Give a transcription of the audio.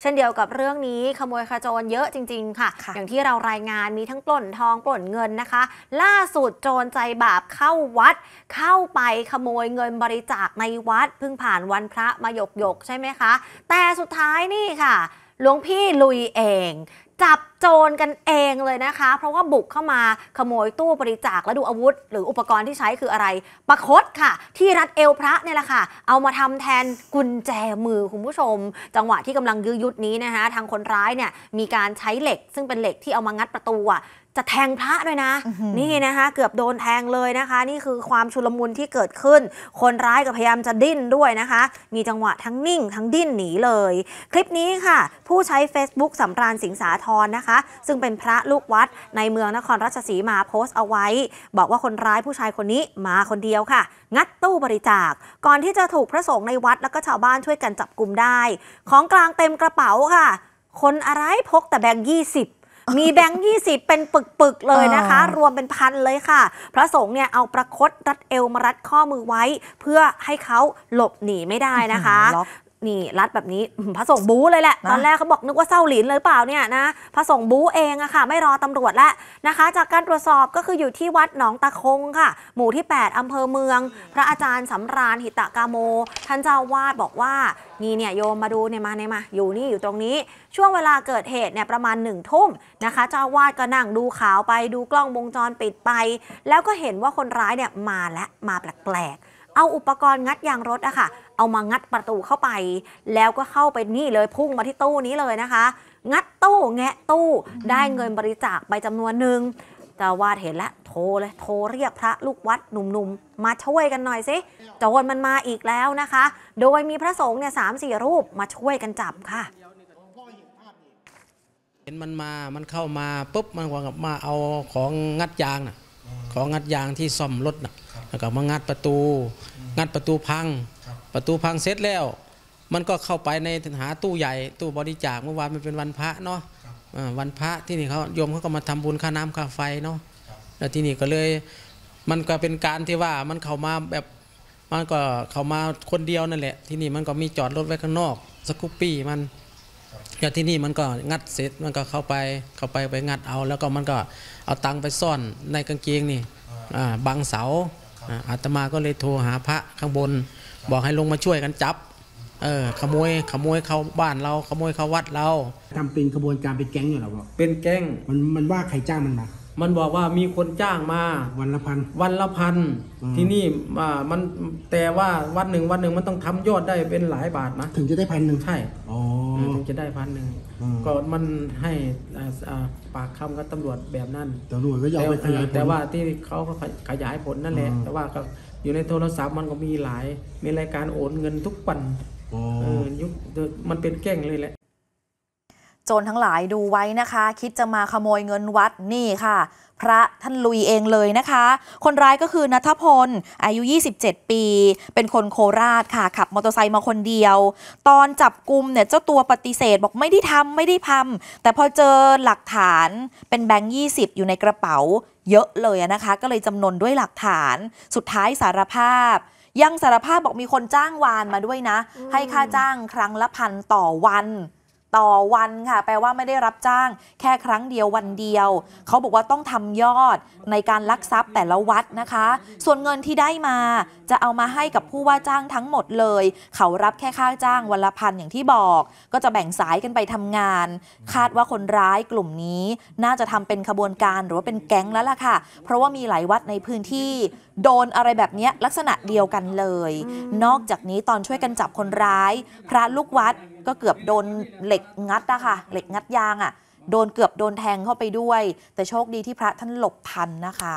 เช่นเดียวกับเรื่องนี้ขโมยขจรเยอะจริง ๆค่ะคะอย่างที่เรารายงานมีทั้งปล้นทองปล้นเงินนะคะ ล่าสุดโจรใจบาปเข้าวัด เข้าไปขโมยเงินบริจาคในวัดเพิ่งผ่านวันพระมาหยกยกใช่ไหมคะ แต่สุดท้ายนี่ค่ะ หลวงพี่ลุยเองจับโจรกันเองเลยนะคะ เพราะว่าบุกเข้ามาขโมยตู้บริจาคและดูอาวุธ หรืออุปกรณ์ที่ใช้คืออะไร ประคดค่ะ ที่รัดเอวพระเนี่ยแหละค่ะ เอามาทำแทนกุญแจมือ คุณผู้ชม จังหวะที่กำลังยื้อยุดนี้นะคะ ทางคนร้ายเนี่ยมีการใช้เหล็ก ซึ่งเป็นเหล็กที่เอามางัดประตูอ่ะจะแทงพระด้วยนะ นี่นะคะเกือบโดนแทงเลยนะคะ นี่คือความชุลมุนที่เกิดขึ้น คนร้ายก็พยายามจะดิ้นด้วยนะคะ มีจังหวะทั้งนิ่งทั้งดิ้นหนีเลย คลิปนี้ค่ะ ผู้ใช้ Facebook สำราญสิงสาททรนะคะซึ่งเป็นพระลูกวัดในเมืองนครราชสีมาโพสต์เอาไว้ บอกว่าคนร้ายผู้ชายคนนี้มาคนเดียวค่ะ งัดตู้บริจาค ก่อนที่จะถูกพระสงฆ์ในวัดแล้วก็ชาวบ้านช่วยกันจับกลุ่มได้ ของกลางเต็มกระเป๋าค่ะ คนอะไรพกแต่แบงค์ยี่สิบมีแบงค์ยี่สิบเป็นปึกๆเลยนะคะ รวมเป็นพันเลยค่ะ พระสงฆ์เนี่ยเอาประคตรัดเอวมารัดข้อมือไว้ เพื่อให้เขาหลบหนีไม่ได้นะคะนี่ รัดแบบนี้ พระสงฆ์บู๊เลยแหละ ตอนแรกเขาบอกนึกว่าเศร้าหลินเลยเปล่าเนี่ยนะพระสงฆ์บู๊เองอะค่ะ ไม่รอตำรวจแล้วนะคะ จากการตรวจสอบก็คืออยู่ที่วัดหนองตะคงค่ะ หมู่ที่ 8 อำเภอเมือง พระอาจารย์สำราญ หิตะกาโม ท่านเจ้าวาดบอกว่า นี่เนี่ยโยมมาดูเนี่ยมาเนี่ยมาอยู่นี่อยู่ตรงนี้ ช่วงเวลาเกิดเหตุเนี่ยประมาณหนึ่งทุ่มนะคะ เจ้าวาดก็นั่งดูข่าวไปดูกล้องวงจรปิดไป แล้วก็เห็นว่าคนร้ายเนี่ยมาและมาแปลกๆเอาอุปกรณ์งัดยางรถอะค่ะ เอามางัดประตูเข้าไป แล้วก็เข้าไปนี่เลยพุ่งมาที่ตู้นี้เลยนะคะ งัดตู้แงะตู้ได้เงินบริจาคไปจำนวนหนึ่งจะวาดเห็นแล้วโทรเลยโทรเรียกพระลูกวัดหนุ่มๆมาช่วยกันหน่อยสิโจรมันมาอีกแล้วนะคะ โดยมีพระสงฆ์เนี่ยสามสี่รูปมาช่วยกันจับค่ะเห็นมันมามันเข้ามาปุ๊บมันกบมาเอาของงัดยางนะของงัดยางที่ซ่อมรถนะแล้วก็มางัดประตู งัดประตูพัง ประตูพังเสร็จแล้ว มันก็เข้าไปในหาตู้ใหญ่ ตู้บริจาค เมื่อวานมันเป็นวันพระเนาะวันพระที่นี่เขาโยมเขาก็มาทำบุญค่าน้ำค่าไฟเนาะ แล้วที่นี่ก็เลยมันก็เป็นการที่ว่ามันเข้ามาแบบมันก็เข้ามาคนเดียวนั่นแหละ ที่นี่มันก็มีจอดรถไว้ข้างนอก สกูปปี้มันแล้วที่นี่มันก็งัดเสร็จมันก็เข้าไป เข้าไปไปงัดเอา แล้วก็มันก็เอาตังค์ไปซ่อนในกางเกงนี่บังเสาอาตมาก็เลยโทรหาพระข้างบนบอกให้ลงมาช่วยกันจับ เออขโมยขโมยเข้าบ้านเราขโมยเข้าวัดเราทำเป็นขบวนการเป็นแก๊งอยู่หรอเป็นแก๊งมันมันว่าใครจ้างมันมามันบอกว่ามีคนจ้างมาวันละพันวันละพันที่นี่อ่ามันแต่ว่าวันหนึ่งวันหนึ่งมันต้องทำยอดได้เป็นหลายบาทนะถึงจะได้พันหนึ่งใช่อ๋อถึงจะได้พันหนึ่งก็มันให้อ่าอ่าปากคำกับตำรวจแบบนั้นตำรวจก็ยอมไปขยายแต่ว่าที่เขาก็ขยายผลนั่นแหละ แต่ว่าก็อยู่ในโทรศัพท์มันก็มีหลายมีรายการโอนเงินทุกวันอ๋อยุคมันเป็นแกล้งเลยแหละจนทั้งหลายดูไว้นะคะ คิดจะมาขโมยเงินวัดนี่ค่ะ พระท่านลุยเองเลยนะคะ คนร้ายก็คือนัทพลอายุ 27 ปี เป็นคนโคราชค่ะ ขับมอเตอร์ไซค์มาคนเดียว ตอนจับกลุ่มเนี่ย เจ้าตัวปฏิเสธบอกไม่ได้ทำไม่ได้พำแต่พอเจอหลักฐานเป็นแบงค์20 อยู่ในกระเป๋า เยอะเลยนะคะ ก็เลยจำนวนด้วยหลักฐาน สุดท้ายสารภาพ ยังสารภาพบอกมีคนจ้างวานมาด้วยนะ ให้ค่าจ้างครั้งละพันต่อวันต่อวันค่ะ แปลว่าไม่ได้รับจ้าง แค่ครั้งเดียววันเดียว เขาบอกว่าต้องทำยอดในการลักทรัพย์แต่ละวัดนะคะ ส่วนเงินที่ได้มา จะเอามาให้กับผู้ว่าจ้างทั้งหมดเลย เขารับแค่ค่าจ้างวันละพันอย่างที่บอก ก็จะแบ่งสายกันไปทำงาน คาดว่าคนร้ายกลุ่มนี้ น่าจะทำเป็นขบวนการ หรือว่าเป็นแก๊งแล้วล่ะค่ะ เพราะว่ามีหลายวัดในพื้นที่ โดนอะไรแบบนี้ลักษณะเดียวกันเลย นอกจากนี้ตอนช่วยกันจับคนร้าย พระลูกวัดก็เกือบโดนเหล็กงัดนะคะเหล็กงัดยางอะ่ะโดนเกือบโดนแทงเข้าไปด้วย แต่โชคดีที่พระท่านหลบทันนะคะ